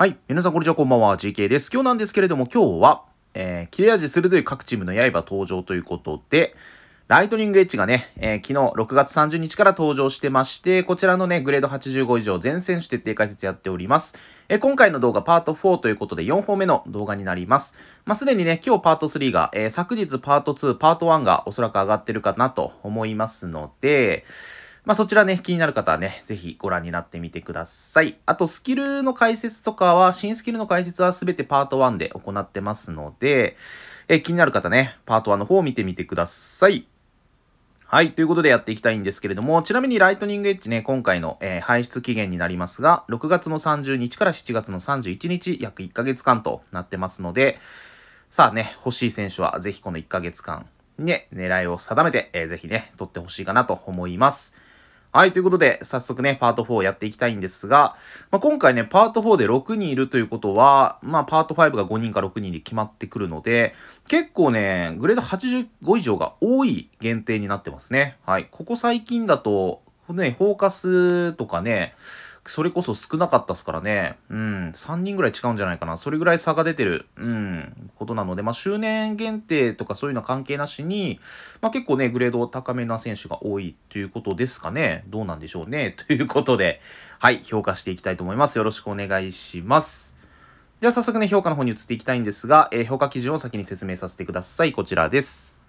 はい。皆さん、こんにちは。こんばんは。GK です。今日なんですけれども、今日は、えー、切れ味鋭い各チームの刃登場ということで、ライトニングエッジがね、えー、昨日6月30日から登場してまして、こちらのね、グレード85以上全選手徹底解説やっております。えー、今回の動画パート4ということで4本目の動画になります。まあ、すでにね、今日パート3が、え昨日パート2、パート1がおそらく上がってるかなと思いますので、まあ、そちらね、気になる方はね、ぜひご覧になってみてください。あと、スキルの解説とかは、新スキルの解説はすべてパート1で行ってますので、え気になる方ね、パート1の方を見てみてください。はい。ということでやっていきたいんですけれども、ちなみにライトニングエッジね、今回の、えー、排出期限になりますが、6月の30日から7月の31日、約1ヶ月間となってますので、さあね、欲しい選手はぜひこの1ヶ月間ね、狙いを定めて、えー、ぜひね、取ってほしいかなと思います。はい、ということで、早速ね、パート4やっていきたいんですが、まあ、今回ね、パート4で6人いるということは、まあ、パート5が5人か6人で決まってくるので、結構ね、グレード85以上が多い限定になってますね。はい、ここ最近だと、ね、フォーカスとかね、それこそ少なかったですからね。うん。3人ぐらい違うんじゃないかな。それぐらい差が出てる、うん、ことなので、まあ、周年限定とかそういうのは関係なしに、まあ、結構ね、グレード高めな選手が多いということですかね。どうなんでしょうね。ということで、はい、評価していきたいと思います。よろしくお願いします。では早速ね、評価の方に移っていきたいんですが、えー、評価基準を先に説明させてください。こちらです。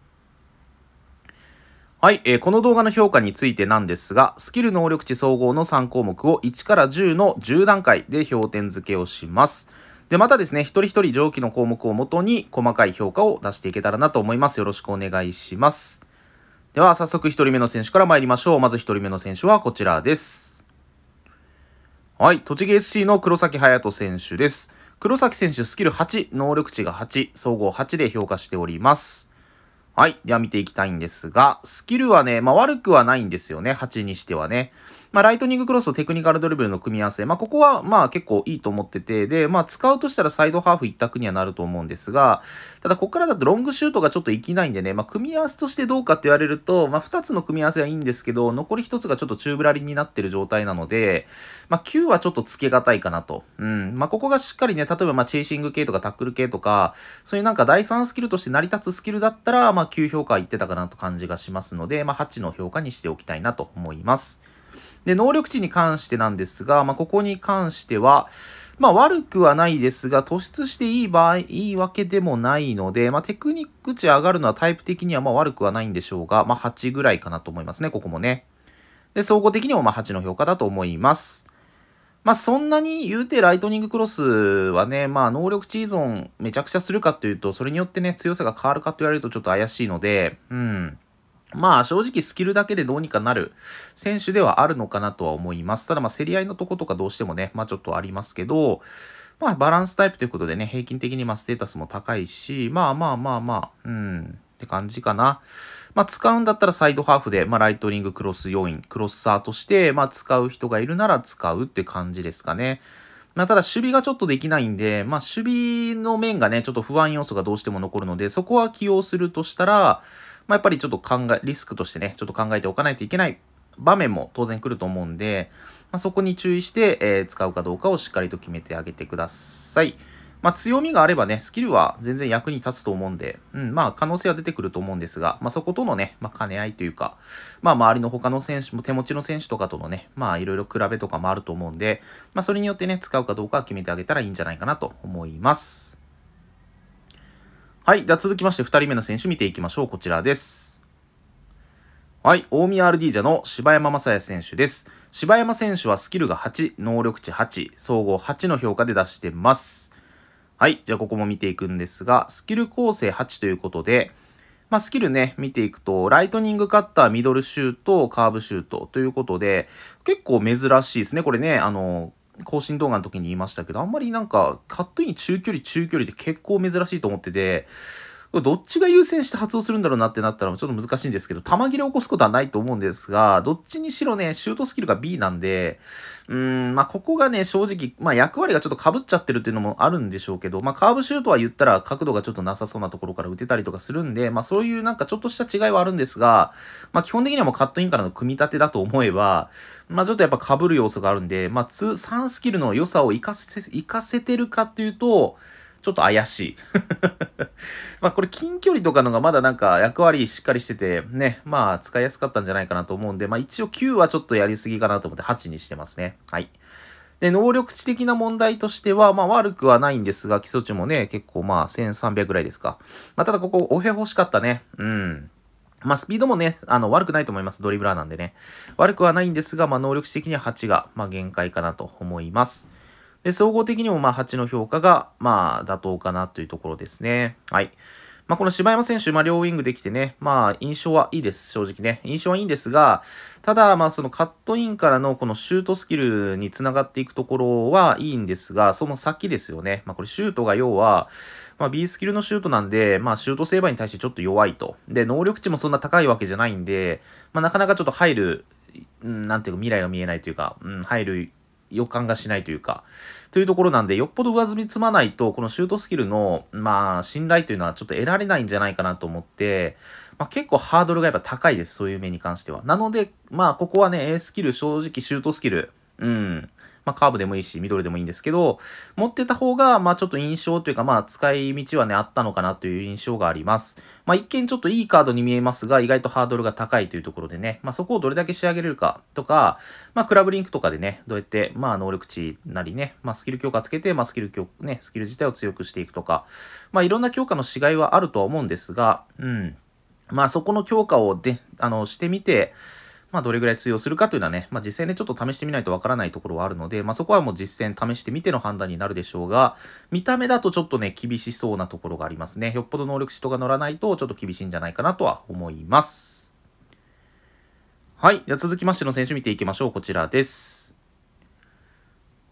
はい、えー、この動画の評価についてなんですが、スキル能力値総合の3項目を1から10の10段階で評点付けをします。で、またですね、一人一人上記の項目をもとに細かい評価を出していけたらなと思います。よろしくお願いします。では、早速1人目の選手から参りましょう。まず1人目の選手はこちらです。はい、栃木 SC の黒崎隼人選手です。黒崎選手スキル8、能力値が8、総合8で評価しております。はい。では見ていきたいんですが、スキルはね、まあ悪くはないんですよね。8にしてはね。まあ、ライトニングクロスとテクニカルドリブルの組み合わせ、まあ、ここは、まあ、結構いいと思ってて、で、まあ、使うとしたらサイドハーフ一択にはなると思うんですが、ただ、ここからだとロングシュートがちょっといきないんでね、まあ、組み合わせとしてどうかって言われると、まあ、2つの組み合わせはいいんですけど、残り1つがちょっと宙ぶらりんになってる状態なので、まあ、9はちょっと付けがたいかなと。うん。まあ、ここがしっかりね、例えば、まあ、チェイシング系とかタックル系とか、そういうなんか第3スキルとして成り立つスキルだったら、まあ、9評価いってたかなと感じがしますので、まあ、8の評価にしておきたいなと思います。で、能力値に関してなんですが、まあ、ここに関しては、まあ、悪くはないですが、突出していい場合、いいわけでもないので、まあ、テクニック値上がるのはタイプ的にはま悪くはないんでしょうが、ま8ぐらいかなと思いますね、ここもね。で、総合的にもま8の評価だと思います。まあそんなに言うてライトニングクロスはね、まあ能力値依存めちゃくちゃするかっていうと、それによってね、強さが変わるかと言われるとちょっと怪しいので、うん。まあ正直スキルだけでどうにかなる選手ではあるのかなとは思います。ただまあ競り合いのとことかどうしてもね、まあちょっとありますけど、まあバランスタイプということでね、平均的にまあステータスも高いし、まあまあまあまあ、うん。って感じかな。まあ、使うんだったらサイドハーフで、まあ、ライトニングクロス要因、クロスサーとして、まあ、使う人がいるなら使うって感じですかね。まあ、ただ守備がちょっとできないんで、まあ、守備の面がね、ちょっと不安要素がどうしても残るので、そこは起用するとしたら、まあ、やっぱりちょっと考え、リスクとしてね、ちょっと考えておかないといけない場面も当然来ると思うんで、まあ、そこに注意して、えー、使うかどうかをしっかりと決めてあげてください。まあ、強みがあればね、スキルは全然役に立つと思うんで、うん、まあ、可能性は出てくると思うんですが、まあ、そことのね、まあ、兼ね合いというか、まあ、周りの他の選手も手持ちの選手とかとのね、まあ、いろいろ比べとかもあると思うんで、まあ、それによってね、使うかどうか決めてあげたらいいんじゃないかなと思います。はい。では続きまして2人目の選手見ていきましょう。こちらです。はい。大宮アルディージャの柴山雅也選手です。柴山選手はスキルが8、能力値8、総合8の評価で出してます。はい。じゃあここも見ていくんですが、スキル構成8ということで、まあ、スキルね、見ていくと、ライトニングカッター、ミドルシュート、カーブシュートということで、結構珍しいですね。これね、あの、更新動画の時に言いましたけど、あんまりなんか、カットイン中距離中距離って結構珍しいと思ってて、れどっちが優先して発動するんだろうなってなったらちょっと難しいんですけど、弾切れを起こすことはないと思うんですが、どっちにしろね、シュートスキルが B なんで、うーん、まあ、ここがね、正直、まあ、役割がちょっと被っちゃってるっていうのもあるんでしょうけど、まあ、カーブシュートは言ったら角度がちょっとなさそうなところから打てたりとかするんで、まあ、そういうなんかちょっとした違いはあるんですが、まあ、基本的にはもうカットインからの組み立てだと思えば、まあ、ちょっとやっぱ被る要素があるんで、まあ、2、3スキルの良さを活かせ、活かせてるかっていうと、ちょっと怪しい。まあこれ近距離とかのがまだなんか役割しっかりしてて、ね、まあ使いやすかったんじゃないかなと思うんで、まあ一応9はちょっとやりすぎかなと思って8にしてますね。はい。で、能力値的な問題としては、まあ悪くはないんですが、基礎値もね、結構まあ1300ぐらいですか。まあただここ、おへ欲しかったね。うん。まあスピードもね、あの悪くないと思います。ドリブラーなんでね。悪くはないんですが、まあ能力値的には8が、まあ限界かなと思います。で、総合的にもまあ8の評価がまあ妥当かなというところですね。はい。まあ、この柴山選手、まあ、両ウィングできてね、まあ、印象はいいです、正直ね。印象はいいんですが、ただ、まあ、そのカットインからのこのシュートスキルにつながっていくところはいいんですが、その先ですよね。まあ、これシュートが要は、まあ、B スキルのシュートなんで、まあ、シュートセーバーに対してちょっと弱いと。で、能力値もそんな高いわけじゃないんで、まあ、なかなかちょっと入る、なんていうか、未来が見えないというか、うん、入る予感がしないというか、というところなんで、よっぽど上積み積まないと、このシュートスキルの、まあ、信頼というのはちょっと得られないんじゃないかなと思って、まあ、結構ハードルがやっぱ高いです、そういう面に関しては。なので、まあ、ここはね、A スキル、正直シュートスキル、うん、まあ、カーブでもいいし、ミドルでもいいんですけど、持ってた方が、まあ、ちょっと印象というか、まあ、使い道はね、あったのかなという印象があります。まあ、一見ちょっといいカードに見えますが、意外とハードルが高いというところでね、まあ、そこをどれだけ仕上げれるかとか、まあ、クラブリンクとかでね、どうやって、まあ、能力値なりね、まあ、スキル強化つけて、まあ、スキル強、ね、スキル自体を強くしていくとか、まあ、いろんな強化の違いはあるとは思うんですが、うん。まあ、そこの強化をで、あの、してみて、まあ、どれぐらい通用するかというのはね、まあ、実践でちょっと試してみないとわからないところはあるので、まあ、そこはもう実践試してみての判断になるでしょうが、見た目だとちょっとね、厳しそうなところがありますね。よっぽど能力指導が乗らないと、ちょっと厳しいんじゃないかなとは思います。はい。じゃ続きましての選手見ていきましょう。こちらです。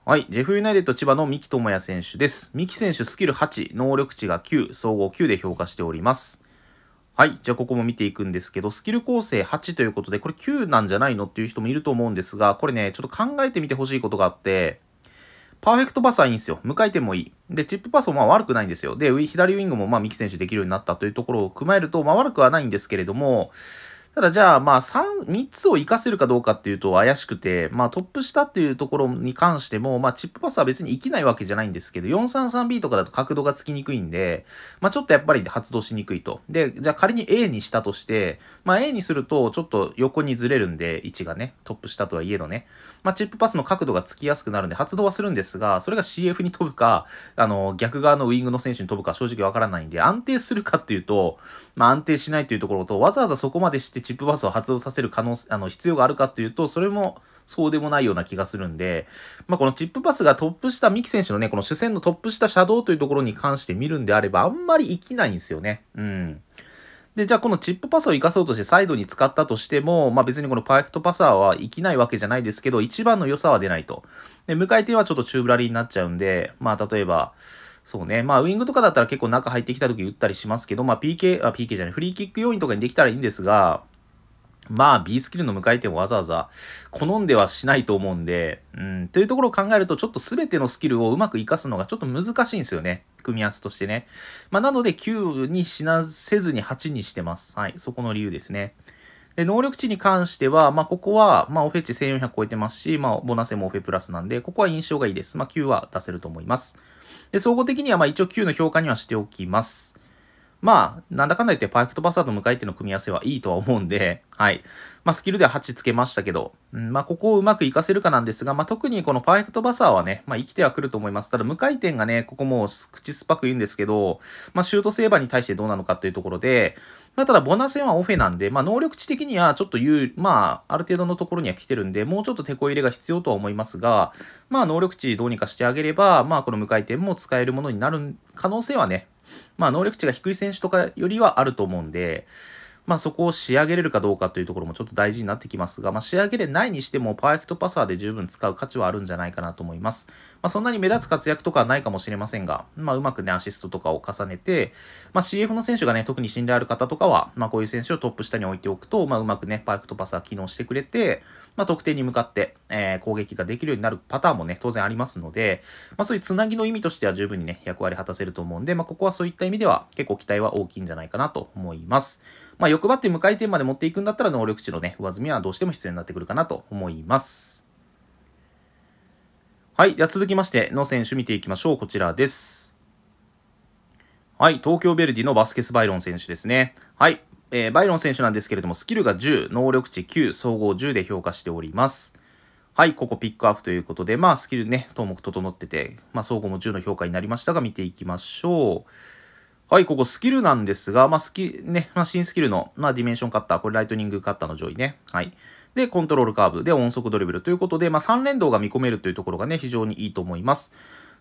はい。ジェフユナイテッド千葉の三木智也選手です。三木選手スキル8、能力値が9、総合9で評価しております。はい。じゃあ、ここも見ていくんですけど、スキル構成8ということで、これ9なんじゃないのっていう人もいると思うんですが、これね、ちょっと考えてみてほしいことがあって、パーフェクトパスはいいんですよ。無回転もいい。で、チップパスもまあ悪くないんですよ。で、左ウィングもまあ、三木選手できるようになったというところを踏まえると、まあ悪くはないんですけれども、ただじゃあ、まあ3、3つを活かせるかどうかっていうと怪しくて、まあトップ下っていうところに関しても、まあチップパスは別に生きないわけじゃないんですけど、433B とかだと角度がつきにくいんで、まあちょっとやっぱり発動しにくいと。で、じゃあ仮に A にしたとして、まあ A にするとちょっと横にずれるんで、位置がね、トップ下とはいえどね。まあ、チップパスの角度がつきやすくなるんで発動はするんですが、それが CF に飛ぶか、あの、逆側のウィングの選手に飛ぶか正直わからないんで、安定するかっていうと、まあ、安定しないというところと、わざわざそこまでしてチップパスを発動させる可能、あの、必要があるかっていうと、それもそうでもないような気がするんで、まあ、このチップパスがトップ下、三木選手のね、この主戦のトップ下シャドウというところに関して見るんであれば、あんまり生きないんですよね。うん。で、じゃあこのチップパスを生かそうとしてサイドに使ったとしても、まあ別にこのパーフェクトパサーは生きないわけじゃないですけど、一番の良さは出ないと。で、向かい手はちょっとチューブラリーになっちゃうんで、まあ例えば、そうね。まあ、ウィングとかだったら結構中入ってきた時打ったりしますけど、まあ、PK、あ、PK じゃない、フリーキック要因とかにできたらいいんですが、まあ B スキルの無回転をわざわざ好んではしないと思うんで、うん、というところを考えるとちょっと全てのスキルをうまく活かすのがちょっと難しいんですよね。組み合わせとしてね。まあなので9に死なせずに8にしてます。はい。そこの理由ですね。で、能力値に関しては、まあ、ここは、まあ、オフェチ1400超えてますし、まあ、ボナセもオフェプラスなんで、ここは印象がいいです。まあ、9は出せると思います。で、総合的には、まあ、一応9の評価にはしておきます。まあ、なんだかんだ言ってパーフェクトバスターと向かいっての組み合わせはいいとは思うんで、はい。まあ、スキルでは8つけましたけど、うん、まあ、ここをうまく活かせるかなんですが、まあ、特にこのパーフェクトバサーはね、まあ、生きてはくると思います。ただ、無回転がね、ここも口酸っぱく言うんですけど、まあ、シュートセーバーに対してどうなのかというところで、まあ、ただ、ボナ戦はオフェなんで、まあ、能力値的にはちょっと言う、まあ、ある程度のところには来てるんで、もうちょっと手こ入れが必要とは思いますが、まあ、能力値どうにかしてあげれば、まあ、この無回転も使えるものになる可能性はね、まあ、能力値が低い選手とかよりはあると思うんで、まあ、そこを仕上げれるかどうかというところもちょっと大事になってきますが、まあ、仕上げれないにしてもパーフェクトパサーで十分使う価値はあるんじゃないかなと思います。まあ、そんなに目立つ活躍とかはないかもしれませんが、まあ、うまくね、アシストとかを重ねて、まあ、CF の選手がね、特に信頼ある方とかは、まあ、こういう選手をトップ下に置いておくと、まあ、うまくね、パーフェクトパサー機能してくれて、まあ、得点に向かって、えー、攻撃ができるようになるパターンもね、当然ありますので、まあ、そういうつなぎの意味としては十分にね、役割果たせると思うんで、まあ、ここはそういった意味では結構期待は大きいんじゃないかなと思います。まあ、欲張って無回転まで持っていくんだったら能力値のね、上積みはどうしても必要になってくるかなと思います。はい。では続きまして、の選手見ていきましょう。こちらです。はい。東京ヴェルディのバスケス・バイロン選手ですね。はい。えー、バイロン選手なんですけれども、スキルが10、能力値9、総合10で評価しております。はい、ここピックアップということで、まあ、スキルね、頭目整ってて、まあ、総合も10の評価になりましたが、見ていきましょう。はい、ここスキルなんですが、まあ、スキ、ね、まあ、新スキルの、まあ、ディメンションカッター、これライトニングカッターの上位ね。はい。で、コントロールカーブで音速ドリブルということで、まあ、3連動が見込めるというところがね、非常にいいと思います。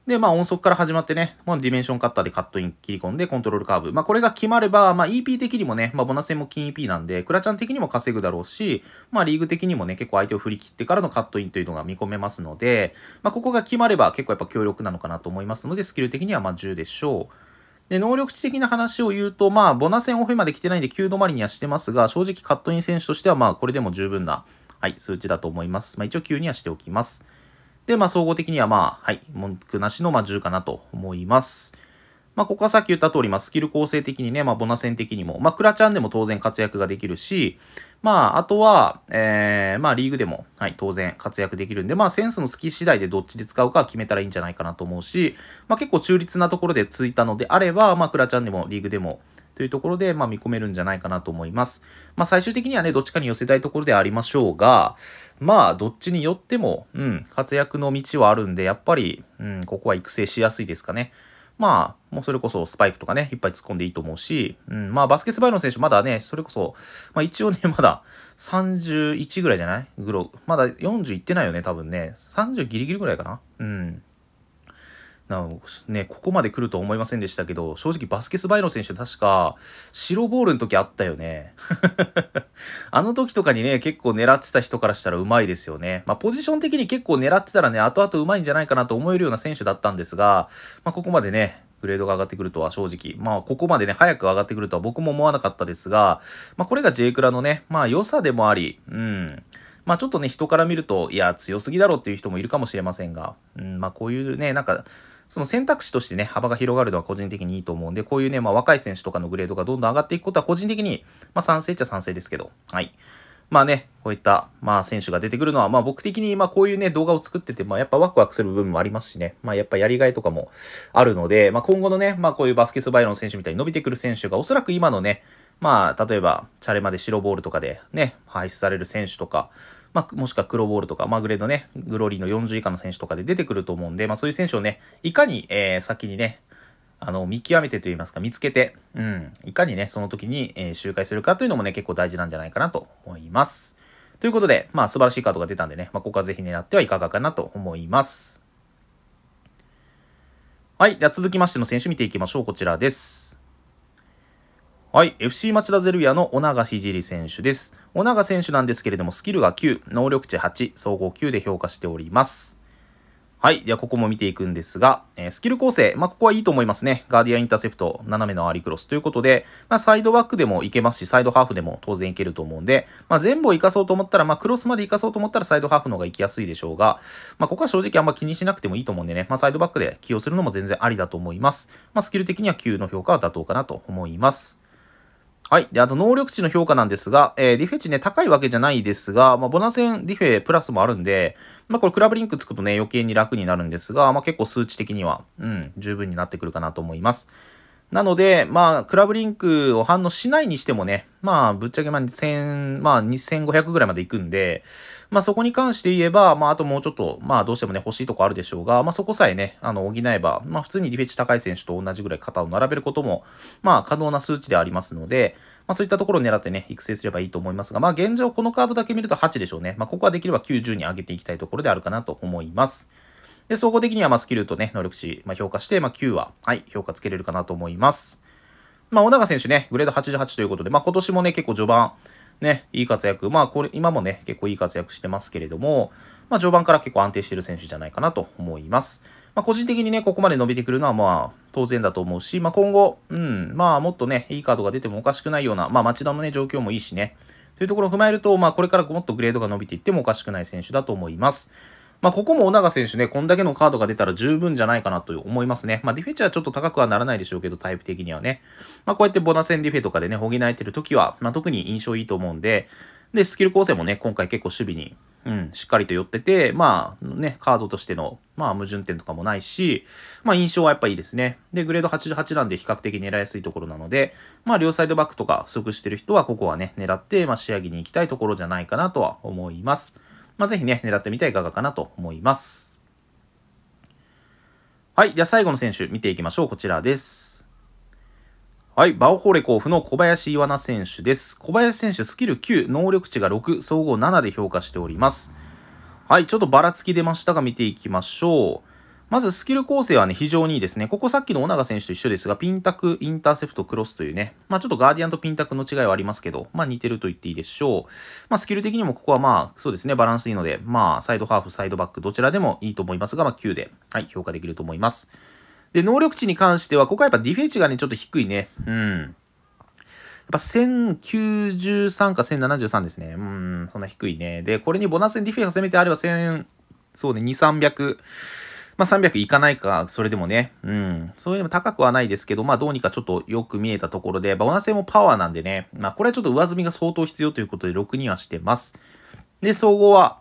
で、まあ、音速から始まってね、まあ、ディメンションカッターでカットイン切り込んで、コントロールカーブ。まあ、これが決まれば、まあ、EP 的にもね、まあ、ボナセ戦も金 EP なんで、クラちゃん的にも稼ぐだろうし、まあ、リーグ的にもね、結構相手を振り切ってからのカットインというのが見込めますので、まあ、ここが決まれば結構やっぱ強力なのかなと思いますので、スキル的にはまあ10でしょう。で、能力値的な話を言うと、まあ、ボナセンオフェまで来てないんで9止まりにはしてますが、正直カットイン選手としては、まあ、これでも十分な、はい、数値だと思います。まあ、一応9にはしておきます。で、まあ、総合的には、まあ、はい、文句なしの、まあ、10かなと思います。まあ、ここはさっき言った通り、まあ、スキル構成的にね、まあ、ボナ戦的にも、まあ、クラちゃんでも当然活躍ができるし、まあ、あとは、えー、まあ、リーグでも、はい、当然活躍できるんで、まあ、センスのき次第でどっちで使うか決めたらいいんじゃないかなと思うし、まあ、結構中立なところでついたのであれば、まあ、クラちゃんでもリーグでも、というところで、まあ、見込めるんじゃないかなと思います。まあ、最終的にはね、どっちかに寄せたいところでありましょうが、まあ、どっちによっても、うん、活躍の道はあるんで、やっぱり、うん、ここは育成しやすいですかね。まあ、もうそれこそスパイクとかね、いっぱい突っ込んでいいと思うし、うん、まあバスケスバイロン選手まだね、それこそ、まあ一応ね、まだ31ぐらいじゃないグロまだ40いってないよね、多分ね。30ギリギリぐらいかなうん。なね、ここまで来ると思いませんでしたけど、正直バスケスバイロン選手確か、白ボールの時あったよね。あの時とかにね、結構狙ってた人からしたらうまいですよね。まあ、ポジション的に結構狙ってたらね、後々うまいんじゃないかなと思えるような選手だったんですが、まあ、ここまでね、グレードが上がってくるとは正直、まあ、ここまでね、早く上がってくるとは僕も思わなかったですが、まあ、これが J クラのね、まあ、良さでもあり、うん。まあ、ちょっとね、人から見ると、いや、強すぎだろっていう人もいるかもしれませんが、うん、まあ、こういうね、なんか、その選択肢としてね、幅が広がるのは個人的にいいと思うんで、こういうね、まあ、若い選手とかのグレードがどんどん上がっていくことは個人的に、まあ、賛成っちゃ賛成ですけど、はい。まあね、こういった、まあ選手が出てくるのは、まあ僕的に、まあこういうね、動画を作ってて、まあやっぱワクワクする部分もありますしね、まあやっぱやりがいとかもあるので、まあ今後のね、まあこういうバスケスバイロン選手みたいに伸びてくる選手が、おそらく今のね、まあ例えば、チャレまで白ボールとかでね、排出される選手とか、まあ、もしくは黒ボールとか、まあ、グレードね、グローリーの40以下の選手とかで出てくると思うんで、まあ、そういう選手をね、いかに、えー、先にね、あの、見極めてと言いますか、見つけて、うん、いかにね、その時に、えー、周回するかというのもね、結構大事なんじゃないかなと思います。ということで、まあ、素晴らしいカードが出たんでね、まあ、ここはぜひ狙ってはいかがかなと思います。はい。では続きましての選手見ていきましょう。こちらです。はい、FC 町田ゼルビアの小長しじり選手です。小長選手なんですけれども、スキルが9、能力値8、総合9で評価しております。はい。では、ここも見ていくんですが、えー、スキル構成。まあ、ここはいいと思いますね。ガーディアンインターセプト、斜めのアーリークロスということで、まあ、サイドバックでもいけますし、サイドハーフでも当然いけると思うんで、まあ、全部を活かそうと思ったら、まあ、クロスまで生かそうと思ったら、サイドハーフの方が行きやすいでしょうが、まあ、ここは正直あんま気にしなくてもいいと思うんでね、まあ、サイドバックで起用するのも全然ありだと思います。まあ、スキル的には9の評価は妥当かなと思います。はい。で、あと、能力値の評価なんですが、えー、ディフェ値ね、高いわけじゃないですが、まあ、ボナセンディフェプラスもあるんで、まあ、これ、クラブリンクつくとね、余計に楽になるんですが、まあ、結構数値的には、うん、十分になってくるかなと思います。なので、まあ、クラブリンクを反応しないにしてもね、まあ、ぶっちゃけまあ2000、まあ2500ぐらいまで行くんで、まあそこに関して言えば、まああともうちょっと、まあどうしてもね、欲しいとこあるでしょうが、まあそこさえね、あの、補えば、まあ普通にリフェッチ高い選手と同じぐらい肩を並べることも、まあ可能な数値でありますので、まあそういったところを狙ってね、育成すればいいと思いますが、まあ現状このカードだけ見ると8でしょうね。まあここはできれば90に上げていきたいところであるかなと思います。で、総合的には、まあ、スキルとね、能力値、まあ、評価して、まあ、9は、はい、評価つけれるかなと思います。まあ、小長選手ね、グレード88ということで、まあ、今年もね、結構序盤、ね、いい活躍、まあ、これ、今もね、結構いい活躍してますけれども、まあ、序盤から結構安定してる選手じゃないかなと思います。まあ、個人的にね、ここまで伸びてくるのは、まあ、当然だと思うし、まあ、今後、うん、まあ、もっとね、いいカードが出てもおかしくないような、まあ、町田のね、状況もいいしね、というところを踏まえると、まあ、これからもっとグレードが伸びていってもおかしくない選手だと思います。まあ、ここも小長選手ね、こんだけのカードが出たら十分じゃないかなと思いますね。まあ、ディフェチはちょっと高くはならないでしょうけど、タイプ的にはね。まあ、こうやってボナセンディフェとかでね、補えてる時は、まあ、特に印象いいと思うんで、で、スキル構成もね、今回結構守備に、うん、しっかりと寄ってて、まあ、ね、カードとしての、まあ、矛盾点とかもないし、まあ、印象はやっぱいいですね。で、グレード88なんで比較的狙いやすいところなので、まあ、両サイドバックとか不足してる人は、ここはね、狙って、まあ、仕上げに行きたいところじゃないかなとは思います。まあ、ぜひね、狙ってみてはいかがかなと思います。はい。では最後の選手見ていきましょう。こちらです。はい。バオホーレ甲府の小林岩菜選手です。小林選手、スキル9、能力値が6、総合7で評価しております。はい。ちょっとばらつき出ましたが見ていきましょう。まずスキル構成はね、非常にいいですね。ここさっきの小長選手と一緒ですが、ピンタク、インターセプト、クロスというね、まあちょっとガーディアンとピンタクの違いはありますけど、まあ似てると言っていいでしょう。まあスキル的にもここはまあそうですね、バランスいいので、まあサイドハーフ、サイドバック、どちらでもいいと思いますが、まあ9で、はい、評価できると思います。で、能力値に関しては、ここはやっぱディフェンチがね、ちょっと低いね。うん。やっぱ1093か1073ですね。うん、そんな低いね。で、これにボナス戦ディフェが攻めてあれば1000、そうね、2、300。まあ、300いかないか、それでもね、うん、そういうのも高くはないですけど、まあ、どうにかちょっとよく見えたところで、オナセもパワーなんでね、まあ、これはちょっと上積みが相当必要ということで、6にはしてます。で、総合は、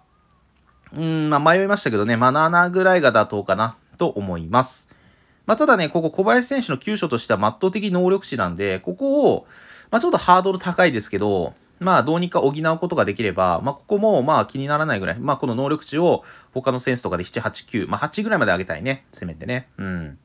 うん、まあ、迷いましたけどね、まあ、7ぐらいが妥当かな、と思います。まあ、ただね、ここ小林選手の急所としては圧倒的能力値なんで、ここを、まあ、ちょっとハードル高いですけど、まあ、どうにか補うことができれば、まあ、ここも、まあ、気にならないぐらい、まあ、この能力値を、他のセンスとかで7、8、9、まあ、8ぐらいまで上げたいね。せめてね。うん。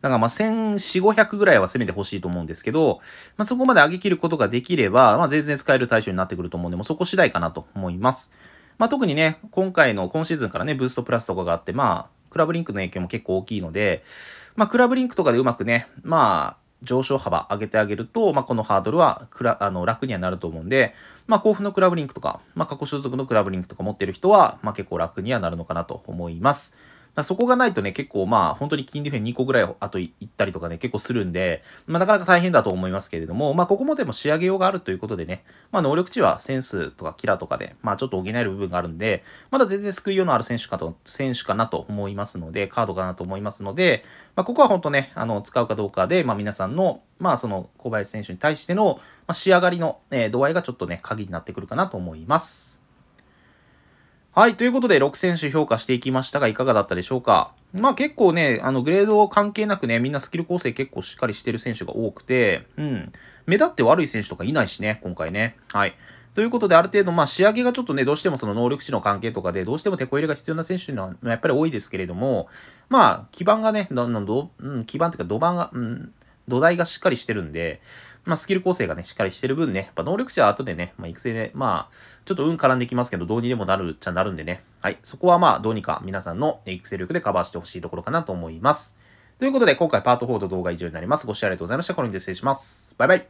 だからまあ1400、500ぐらいは攻めてほしいと思うんですけど、まあそこまで上げきることができれば、まあ全然使える対象になってくると思うんで、もうそこ次第かなと思います。まあ特にね、今回の今シーズンからね、ブーストプラスとかがあって、まあ、クラブリンクの影響も結構大きいので、まあクラブリンクとかでうまくね、まあ、上昇幅上げてあげると、まあ、このハードルはくらあの楽にはなると思うんで、まあ、甲府のクラブリンクとか、まあ、過去所属のクラブリンクとか持ってる人は、まあ、結構楽にはなるのかなと思います。だそこがないとね、結構まあ、本当に金利フェン2個ぐらいあと行ったりとかね、結構するんで、まあ、なかなか大変だと思いますけれども、まあ、ここもでも仕上げようがあるということでね、まあ、能力値はセンスとかキラとかで、まあ、ちょっと補える部分があるんで、まだ全然救いようのある選手かと、選手かなと思いますので、カードかなと思いますので、まあ、ここは本当ね、あの、使うかどうかで、まあ、皆さんの、まあ、その、小林選手に対しての、まあ、仕上がりの、えー、度合いがちょっとね、鍵になってくるかなと思います。はい。ということで、6選手評価していきましたが、いかがだったでしょうかまあ結構ね、あの、グレード関係なくね、みんなスキル構成結構しっかりしてる選手が多くて、うん。目立って悪い選手とかいないしね、今回ね。はい。ということで、ある程度、まあ、仕上げがちょっとね、どうしてもその能力値の関係とかで、どうしても手こ入れが必要な選手というのは、やっぱり多いですけれども、まあ、基盤がね、ど、ど、うん、基盤というか、土盤が、うん、土台がしっかりしてるんで、まあ、スキル構成がね、しっかりしてる分ね、やっぱ能力値は後でね、まあ、育成で、まあ、ちょっと運絡んできますけど、どうにでもなるっちゃなるんでね、はい、そこはまあ、どうにか皆さんの育成力でカバーしてほしいところかなと思います。ということで、今回パート4と動画以上になります。ご視聴ありがとうございました。これにて失礼します。バイバイ。